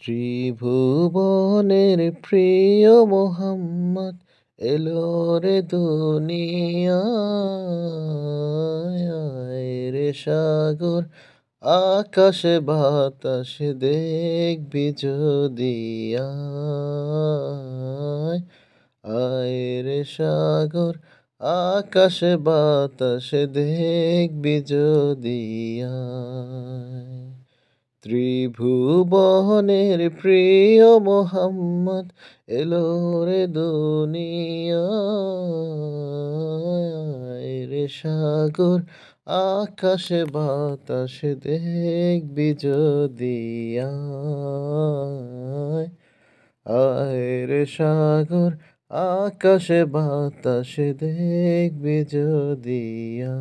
ত্রিভুবনের প্রিয় মোহাম্মদ এলো রে দুনিয়ায় রে সাগর আকাশে বাতাসে দেখবি যদি আয় রে সাগর আকাশে বাতাসে দেখবি যদি আয় ত্রিভুবনের প্রিয় মোহাম্মদ এলো রে দুনিয়া রে সাগর আকাশে বাতাসে দেখবি বিজদিয়া আয় রে সাগর আকাশে বাতাসে দেখবি বিজদিয়া